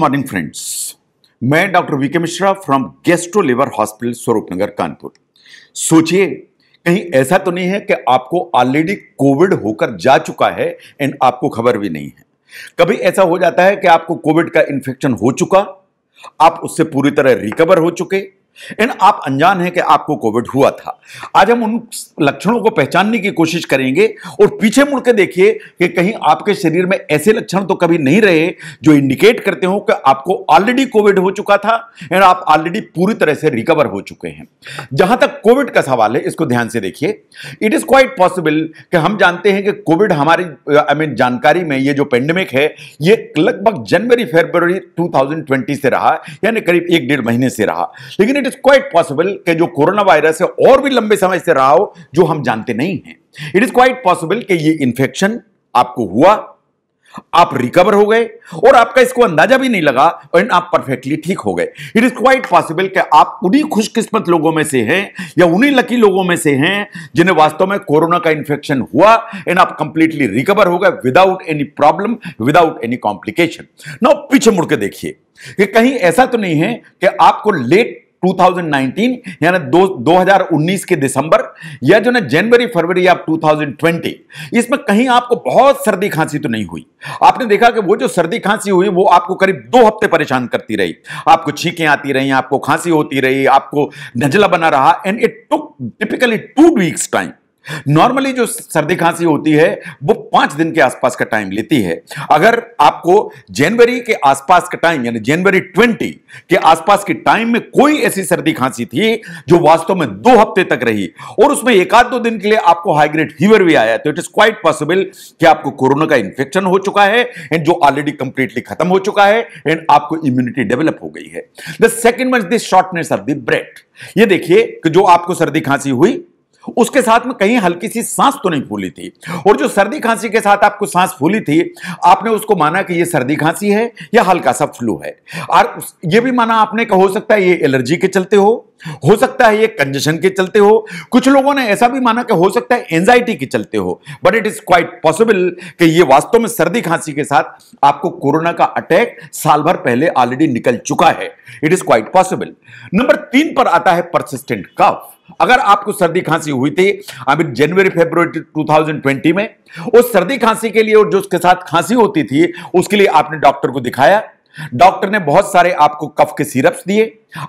morning friends मैं doctor VK Mishra from gastro liver hospital Swaroop Nagar Kanpur सोचिए कहीं ऐसा तो नहीं है कि आपको ऑलरेडी कोविड होकर जा चुका है एंड आपको खबर भी नहीं है कभी ऐसा हो जाता है कि आपको कोविड का इंफेक्शन हो चुका आप उससे पूरी तरह रिकवर हो चुके एंड आप अनजान हैं कि आपको कोविड हुआ था आज हम उन लक्षणों को पहचानने की कोशिश करेंगे और पीछे मुड़ के देखिए कि कहीं आपके शरीर में ऐसे लक्षण तो कभी नहीं रहे जो इंडिकेट करते हो कि आपको ऑलरेडी कोविड हो चुका था एंड आप ऑलरेडी पूरी तरह से रिकवर हो चुके हैं जहां तक कोविड का सवाल है इसको ध्यान से देखिए इट इज क्वाइट पॉसिबल कि हम जानते हैं कि कोविड हमारी आई मीन जानकारी में ये जो पेंडेमिक है ये लगभग जनवरी फेब्रवरी 2020 से रहा यानी करीब एक डेढ़ महीने से रहा लेकिन इट इज क्वाइट पॉसिबल कि जो कोरोना वायरस है और भी लंबे समय से रहा हो जो हम जानते नहीं हैं इट इज क्वाइट पॉसिबल कि ये इंफेक्शन आपको हुआ आप रिकवर हो गए और आपका इसको अंदाजा भी नहीं लगा एंड आप परफेक्टली ठीक हो गए इट इज क्वाइट पॉसिबल कि आप उन्हीं खुशकिस्मत लोगों में से हैं या उन्हीं लकी लोगों में से हैं जिन्हें वास्तव में कोरोना का इंफेक्शन हुआ एंड आप कंप्लीटली रिकवर हो गए without any problem without any complication now पीछे मुड़के देखिए कि कहीं ऐसा तो नहीं है कि आपको लेट 2019 यानी दो हजार के दिसंबर या जो ना जनवरी फरवरी आप 2020 इसमें कहीं आपको बहुत सर्दी खांसी तो नहीं हुई आपने देखा कि वो जो सर्दी खांसी हुई वो आपको करीब दो हफ्ते परेशान करती रही आपको छींकें आती रही आपको खांसी होती रही आपको नजला बना रहा and it took typically two weeks time normally जो सर्दी खांसी होती है वो पांच दिन के आसपास का टाइम लेती है अगर आपको जनवरी के आसपास का टाइम यानी जनवरी ट्वेंटी के आसपास के टाइम में कोई ऐसी सर्दी खांसी थी जो वास्तव में दो हफ्ते तक रही और उसमें एक आध दो दिन के लिए आपको हाईग्रेड फीवर भी आया तो इट इज क्वाइट पॉसिबल कि आपको कोरोना का इन्फेक्शन हो चुका है एंड जो ऑलरेडी कंप्लीटली खत्म हो चुका है एंड आपको इम्यूनिटी डेवलप हो गई है the second much this shortness of the breath ये देखिए कि जो आपको सर्दी खांसी हुई उसके साथ में कहीं हल्की सी सांस तो नहीं फूली थी और जो सर्दी खांसी के साथ आपको सांस फूली थी आपने उसको माना कि ये सर्दी खांसी है या हल्का सा फ्लू है और ये भी माना आपने का हो सकता है ये एलर्जी के चलते हो हो सकता है ये कंजेशन के चलते हो कुछ लोगों ने ऐसा भी माना कि हो सकता है एंजाइटी के चलते हो but it is quite possible कि ये वास्तव में सर्दी खांसी के साथ आपको कोरोना का अटैक साल भर पहले ऑलरेडी निकल चुका है it is quite possible number तीन पर आता है परसिस्टेंट कफ अगर आपको सर्दी खांसी हुई थी आई मीन जनवरी फेब्रुवरी 2020 में उस सर्दी खांसी के लिए और जो उसके साथ खांसी होती थी उसके लिए आपने डॉक्टर को दिखाया डॉक्टर ने बहुत सारे आपको कफ के सिरप्स दिए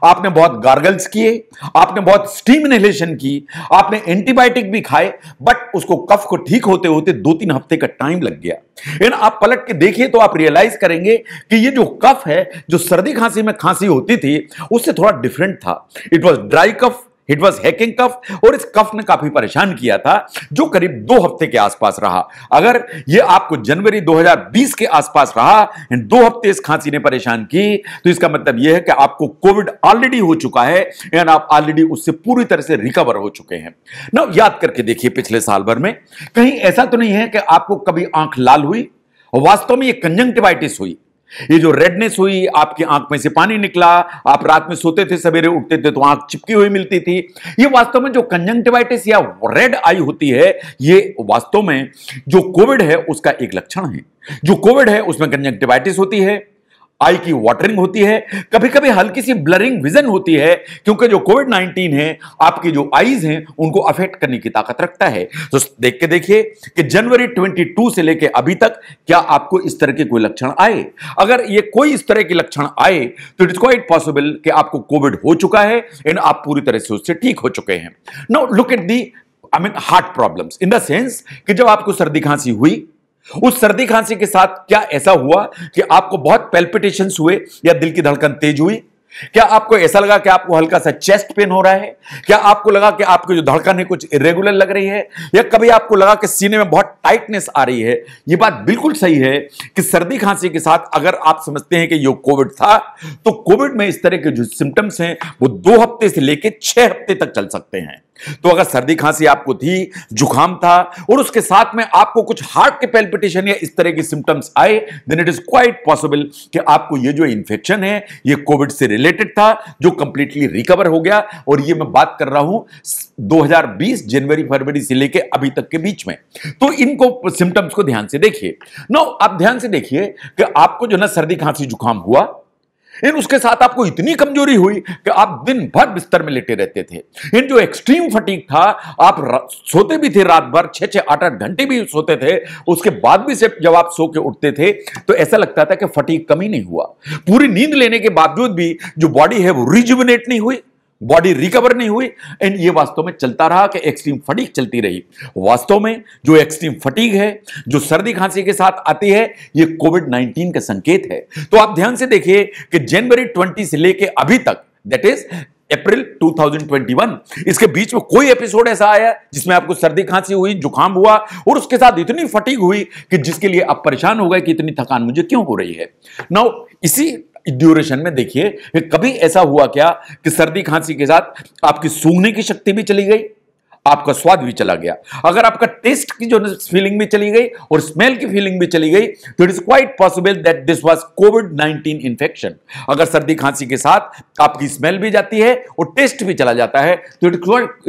आपने बहुत गार्गल्स किए आपने बहुत स्टीम इनहेलेशन की आपने एंटीबायोटिक भी खाए बट उसको कफ को ठीक होते होते दो तीन हफ्ते का टाइम लग गया इन आप पलट के देखिए तो आप रियलाइज करेंगे कि ये जो कफ है जो सर्दी खांसी में खांसी होती थी उससे थोड़ा डिफरेंट था it was dry cough it was hacking cough और इस कफ ने काफी परेशान किया था जो करीब दो हफ्ते के आसपास रहा अगर यह आपको जनवरी 2020 के आसपास रहा दो हफ्ते इस खांसी ने परेशान की तो इसका मतलब यह है कि आपको कोविड ऑलरेडी हो चुका है एंड आप ऑलरेडी उससे पूरी तरह से रिकवर हो चुके हैं ना याद करके देखिए पिछले साल भर में कहीं ऐसा तो नहीं है कि आपको कभी आंख लाल हुई वास्तव में यह कंजंक्टिवाइटिस हुई ये जो रेडनेस हुई आपकी आंख में से पानी निकला आप रात में सोते थे सवेरे उठते थे तो आंख चिपकी हुई मिलती थी ये वास्तव में जो कंजंक्टिवाइटिस या रेड आई होती है ये वास्तव में जो कोविड है उसका एक लक्षण है जो कोविड है उसमें कंजंक्टिवाइटिस होती है आई की वाटरिंग होती है कभी कभी हल्की सी ब्लरिंग विजन होती है क्योंकि जो कोविड नाइनटीन है आपकी जो आईज हैं उनको अफेक्ट करने की ताकत रखता है तो देख के देखिए कि जनवरी 22 से लेकर अभी तक क्या आपको इस तरह के कोई लक्षण आए अगर ये कोई इस तरह के लक्षण आए तो इज क्वाइट पॉसिबल कि आपको कोविड हो चुका है एंड आप पूरी तरह से उससे ठीक हो चुके हैं no look at the I mean heart problems in the sense कि जब आपको सर्दी खांसी हुई उस सर्दी खांसी के साथ क्या ऐसा हुआ कि आपको बहुत पेल्पिटेशन हुए या दिल की धड़कन तेज हुई क्या आपको ऐसा लगा कि आपको हल्का सा चेस्ट पेन हो रहा है क्या आपको लगा कि आपकी जो धड़कन है कुछ इरेगुलर लग रही है या कभी आपको लगा कि सीने में बहुत टाइटनेस आ रही है यह बात बिल्कुल सही है कि सर्दी खांसी के साथ अगर आप समझते हैं कि यह कोविड था तो कोविड में इस तरह के जो सिम्टम्स हैं वो दो हफ्ते से लेकर छह हफ्ते तक चल सकते हैं तो अगर सर्दी खांसी आपको थी जुकाम था और उसके साथ में आपको कुछ हार्ट के पेल्पिटेशन या इस तरह के सिम्टम्स आए then it is quite possible कि आपको ये जो इन्फेक्शन है ये कोविड से रिलेटेड था जो कंप्लीटली रिकवर हो गया और ये मैं बात कर रहा हूं 2020 जनवरी फरवरी से लेके अभी तक के बीच में तो इनको सिम्टम्स को ध्यान से देखिए नो आप ध्यान से देखिए कि आपको जो ना सर्दी खांसी जुकाम हुआ इन उसके साथ आपको इतनी कमजोरी हुई कि आप दिन भर बिस्तर में लेटे रहते थे इन जो एक्सट्रीम फटीक था आप सोते भी थे रात भर छः छः आठ आठ घंटे भी सोते थे उसके बाद भी सिर्फ जब आप सो के उठते थे तो ऐसा लगता था कि फटीक कमी नहीं हुआ पूरी नींद लेने के बावजूद भी जो बॉडी है वो रिजुविनेट नहीं हुई बॉडी रिकवर नहीं हुई एंड ये वास्तव में चलता रहा कि एक्सट्रीम फटीक चलती रही वास्तव में जो एक्सट्रीम फटीक है जो सर्दी खांसी के साथ आती है ये कोविड 19 का संकेत है तो आप ध्यान से देखिए कि जनवरी 20 से लेके अभी तक दैट इज अप्रैल 2021 इसके बीच में कोई एपिसोड ऐसा आया जिसमें आपको सर्दी खांसी हुई जुकाम हुआ और उसके साथ इतनी फटीक हुई कि जिसके लिए आप परेशान हो गए कि इतनी थकान मुझे क्यों हो रही है नाउ इसी ड्यूरेशन में देखिए कभी ऐसा हुआ क्या कि सर्दी खांसी के साथ आपकी सूंघने की शक्ति भी चली गई आपका स्वाद भी चला गया अगर आपका टेस्ट की जो फीलिंग भी चली गई और स्मेल की फीलिंग भी चली गई तो it is quite possible that this was covid 19 infection अगर सर्दी खांसी के साथ आपकी स्मेल भी जाती है और टेस्ट भी चला जाता है तो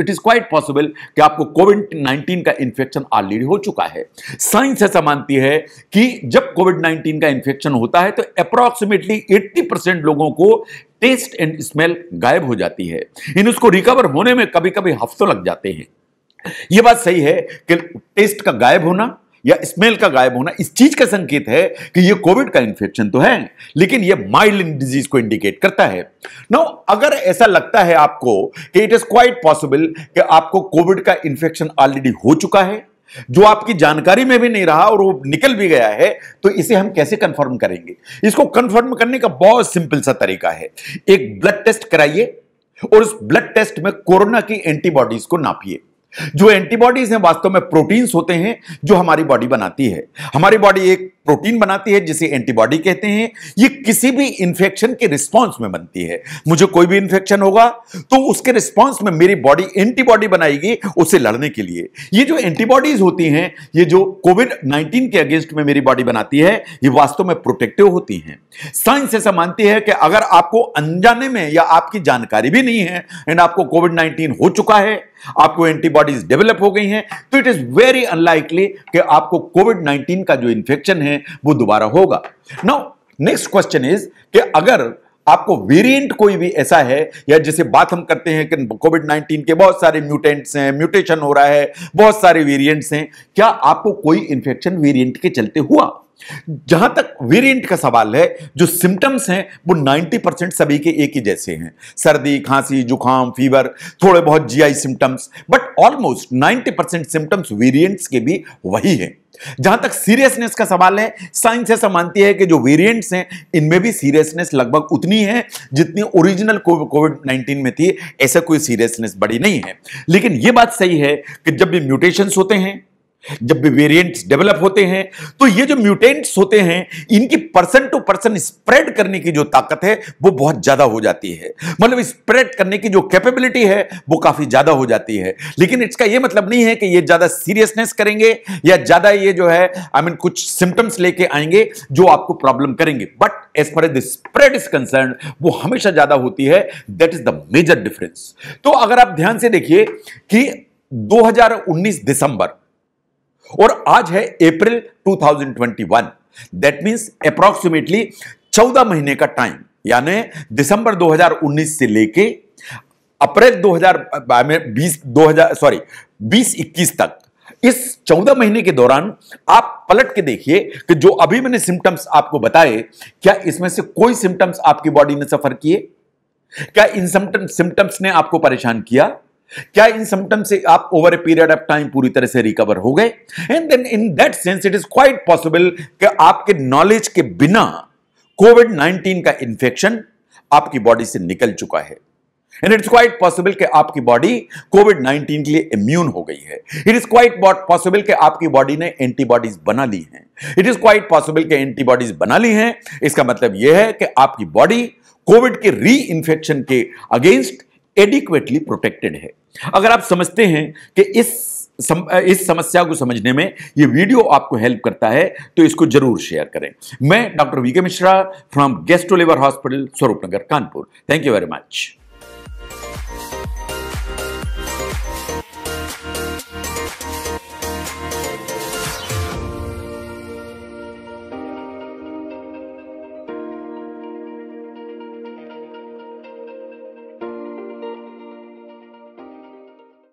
इट इज क्वाइट पॉसिबल कि आपको कोविड नाइनटीन का इन्फेक्शन ऑलरेडी हो चुका है साइंस ऐसा मानती है कि जब कोविड नाइनटीन का इन्फेक्शन होता है तो अप्रॉक्सीमेटली एट्टी लोगों को टेस्ट एंड स्मेल गायब हो जाती है इन उसको रिकवर होने में कभी कभी हफ्तों लग जाते हैं यह बात सही है कि टेस्ट का गायब होना या स्मेल का गायब होना इस चीज का संकेत है कि यह कोविड का इंफेक्शन तो है लेकिन यह माइल्ड डिजीज को इंडिकेट करता है नाउ अगर ऐसा लगता है आपको कि इट इज क्वाइट पॉसिबल कि आपको कोविड का इंफेक्शन ऑलरेडी हो चुका है जो आपकी जानकारी में भी नहीं रहा और वो निकल भी गया है तो इसे हम कैसे कंफर्म करेंगे इसको कंफर्म करने का बहुत सिंपल सा तरीका है एक ब्लड टेस्ट कराइए और उस ब्लड टेस्ट में कोरोना की एंटीबॉडीज को नापिए जो एंटीबॉडीज हैं वास्तव में प्रोटीन्स होते हैं जो हमारी बॉडी बनाती है हमारी बॉडी एक प्रोटीन बनाती है जिसे एंटीबॉडी कहते हैं ये किसी भी इंफेक्शन के रिस्पांस में बनती है मुझे कोई भी इंफेक्शन होगा तो उसके रिस्पांस में मेरी बॉडी एंटीबॉडी बनाएगी उसे लड़ने के लिए ये जो एंटीबॉडीज होती हैं ये जो कोविड 19 के अगेंस्ट में मेरी बॉडी बनाती है ये वास्तव में प्रोटेक्टिव होती हैं साइंस ऐसा मानती है कि अगर आपको अनजाने में या आपकी जानकारी भी नहीं है एंड आपको कोविड नाइनटीन हो चुका है आपको एंटीबॉडीज डेवलप हो गई हैं तो इट इज वेरी अनलाइकली कि आपको कोविड नाइन्टीन का जो इन्फेक्शन है हैं वो दोबारा होगा नाउ नेक्स्ट क्वेश्चन इज कि अगर आपको वेरिएंट कोई भी ऐसा है या जैसे बात हम करते हैं कि कोविड 19 के बहुत सारे म्यूटेंट्स हैं म्यूटेशन हो रहा है बहुत सारे वेरिएंट्स हैं क्या आपको कोई इंफेक्शन वेरिएंट के चलते हुआ जहां तक वेरिएंट का सवाल है जो सिम्टम्स हैं वो 90 परसेंट सभी के एक ही जैसे हैं सर्दी खांसी जुकाम फीवर थोड़े बहुत GI symptoms but almost 90 percent symptoms variants के भी वही हैं जहां तक सीरियसनेस का सवाल है साइंस ऐसा मानती है कि जो वेरिएंट्स हैं इनमें भी सीरियसनेस लगभग उतनी है जितनी ओरिजिनल कोविड नाइन्टीन में थी ऐसा कोई सीरियसनेस बड़ी नहीं है लेकिन यह बात सही है कि जब भी म्यूटेशंस होते हैं जब भी वेरिएंट्स डेवलप होते हैं तो ये जो म्यूटेंट्स होते हैं इनकी पर्सन टू पर्सन स्प्रेड करने की जो ताकत है वो बहुत ज़्यादा हो जाती है मतलब स्प्रेड करने की जो कैपेबिलिटी है वो काफ़ी ज़्यादा हो जाती है लेकिन इसका ये मतलब नहीं है कि ये ज़्यादा सीरियसनेस करेंगे या ज़्यादा ये जो है आई I मीन mean, कुछ सिम्टम्स लेके आएंगे जो आपको प्रॉब्लम करेंगे but as far as the spread is concern वो हमेशा ज़्यादा होती है that is the major difference तो अगर आप ध्यान से देखिए कि 2019 दिसंबर और आज है अप्रैल 2021 दैट मींस अप्रॉक्सीमेटली 14 महीने का टाइम यानी दिसंबर 2019 से लेके अप्रैल 2020 हजार 20 सॉरी 20 तक इस 14 महीने के दौरान आप पलट के देखिए कि जो अभी मैंने सिम्टम्स आपको बताए क्या इसमें से कोई सिम्टम्स आपकी बॉडी ने सफर किए क्या इन सिम्टम्स ने आपको परेशान किया क्या इन सिम्टम से आप over a period of time पूरी तरह से रिकवर हो गए and then in that sense it is quite possible कि आपके नॉलेज के बिना कोविड 19 का इंफेक्शन आपकी बॉडी से निकल चुका है एंड इट्स क्वाइट पॉसिबल कि आपकी बॉडी कोविड 19 के लिए इम्यून हो गई है इट इज क्वाइट पॉसिबल कि आपकी बॉडी ने एंटीबॉडीज बना ली हैं इट इज क्वाइट पॉसिबल कि एंटीबॉडीज बना ली हैं इसका मतलब यह है कि आपकी बॉडी कोविड के री इन्फेक्शन के अगेंस्ट एडिक्वेटली प्रोटेक्टेड है अगर आप समझते हैं कि इस सम, इस समस्या को समझने में ये वीडियो आपको हेल्प करता है तो इसको जरूर शेयर करें मैं doctor VK Mishra from gastro liver hospital Nagar Kanpur thank you very much